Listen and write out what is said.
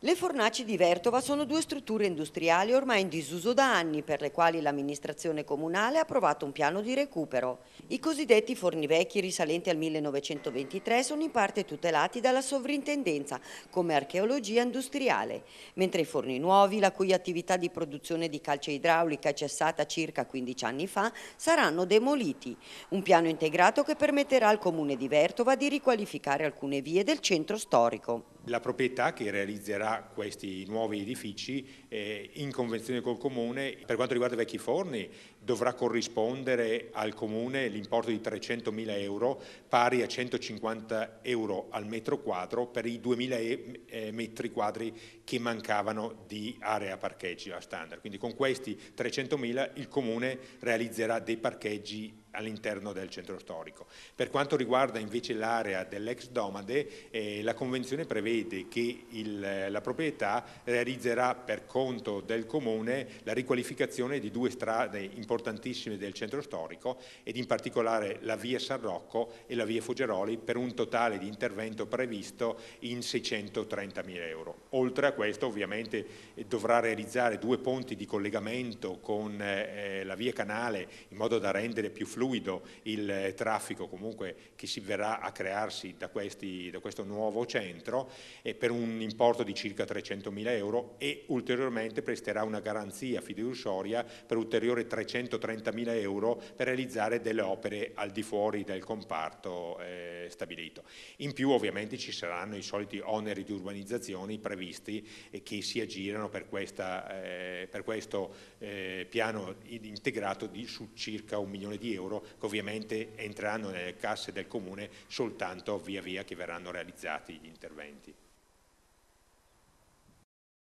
Le fornaci di Vertova sono due strutture industriali ormai in disuso da anni per le quali l'amministrazione comunale ha approvato un piano di recupero. I cosiddetti forni vecchi risalenti al 1923 sono in parte tutelati dalla sovrintendenza come archeologia industriale, mentre i forni nuovi, la cui attività di produzione di calce idraulica è cessata circa 15 anni fa, saranno demoliti. Un piano integrato che permetterà al comune di Vertova di riqualificare alcune vie del centro storico la proprietà che realizzerà questi nuovi edifici eh, in convenzione col Comune, per quanto riguarda i Vecchi Forni, dovrà corrispondere al Comune l'importo di 300.000 euro pari a 150 euro al metro quadro per i 2.000 eh, metri quadri che mancavano di area parcheggi a standard. Quindi con questi 300.000 il Comune realizzerà dei parcheggi all'interno del centro storico. Per quanto riguarda invece l'area dell'ex Domade, eh, la Convenzione prevede che il, eh, la proprietà realizzerà per conto del Comune la riqualificazione di due strade importantissime del centro storico ed in particolare la via San Rocco e la via Foggeroli per un totale di intervento previsto in 630 mila euro. Oltre a questo ovviamente eh, dovrà realizzare due ponti di collegamento con eh, eh, la via Canale in modo da rendere più fluida fluido il eh, traffico comunque che si verrà a crearsi da, questi, da questo nuovo centro e per un importo di circa 300 mila euro e ulteriormente presterà una garanzia fiduciaria per ulteriori mila euro per realizzare delle opere al di fuori del comparto eh, stabilito. In più ovviamente ci saranno i soliti oneri di urbanizzazione previsti e eh, che si aggirano per, questa, eh, per questo eh, piano integrato di, su circa un milione di euro euro che ovviamente entreranno nelle casse del Comune soltanto via via che verranno realizzati gli interventi.